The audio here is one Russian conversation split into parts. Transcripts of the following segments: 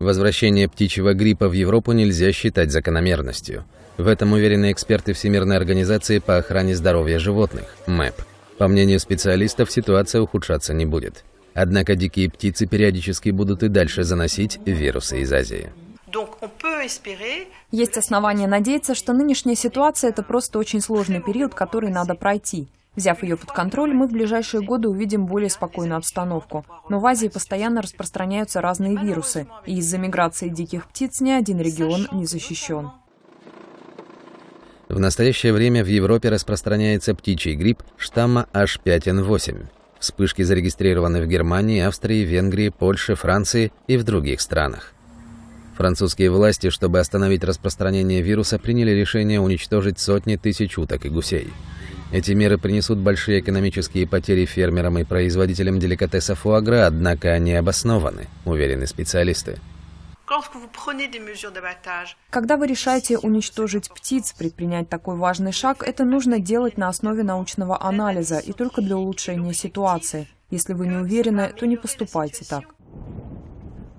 Возвращение птичьего гриппа в Европу нельзя считать закономерностью. В этом уверены эксперты Всемирной организации по охране здоровья животных, МЭП. По мнению специалистов, ситуация ухудшаться не будет. Однако дикие птицы периодически будут и дальше заносить вирусы из Азии. Есть основания надеяться, что нынешняя ситуация – это просто очень сложный период, который надо пройти. Взяв ее под контроль, мы в ближайшие годы увидим более спокойную обстановку. Но в Азии постоянно распространяются разные вирусы, и из-за миграции диких птиц ни один регион не защищен. В настоящее время в Европе распространяется птичий грипп штамма H5N8. Вспышки зарегистрированы в Германии, Австрии, Венгрии, Польше, Франции и в других странах. Французские власти, чтобы остановить распространение вируса, приняли решение уничтожить сотни тысяч уток и гусей. Эти меры принесут большие экономические потери фермерам и производителям деликатеса фуагра, однако они обоснованы, уверены специалисты. Когда вы решаете уничтожить птиц, предпринять такой важный шаг, это нужно делать на основе научного анализа и только для улучшения ситуации. Если вы не уверены, то не поступайте так.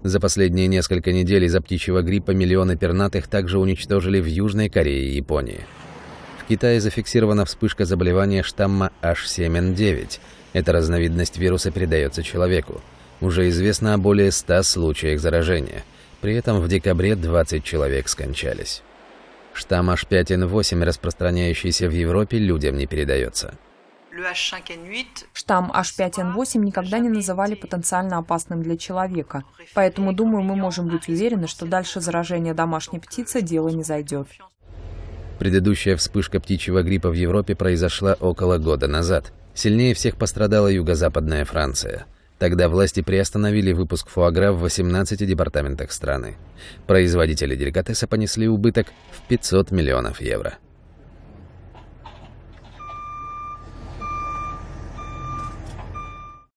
За последние несколько недель из-за птичьего гриппа миллионы пернатых также уничтожили в Южной Корее и Японии. Китае зафиксирована вспышка заболевания штамма H7N9. Эта разновидность вируса передается человеку. Уже известно о более 100 случаях заражения. При этом в декабре 20 человек скончались. Штамм H5N8, распространяющийся в Европе, людям не передается. Штамм H5N8 никогда не называли потенциально опасным для человека, поэтому, думаю, мы можем быть уверены, что дальше заражение домашней птицы дело не зайдет. Предыдущая вспышка птичьего гриппа в Европе произошла около года назад. Сильнее всех пострадала юго-западная Франция. Тогда власти приостановили выпуск фуагра в 18 департаментах страны. Производители деликатеса понесли убыток в 500 миллионов евро.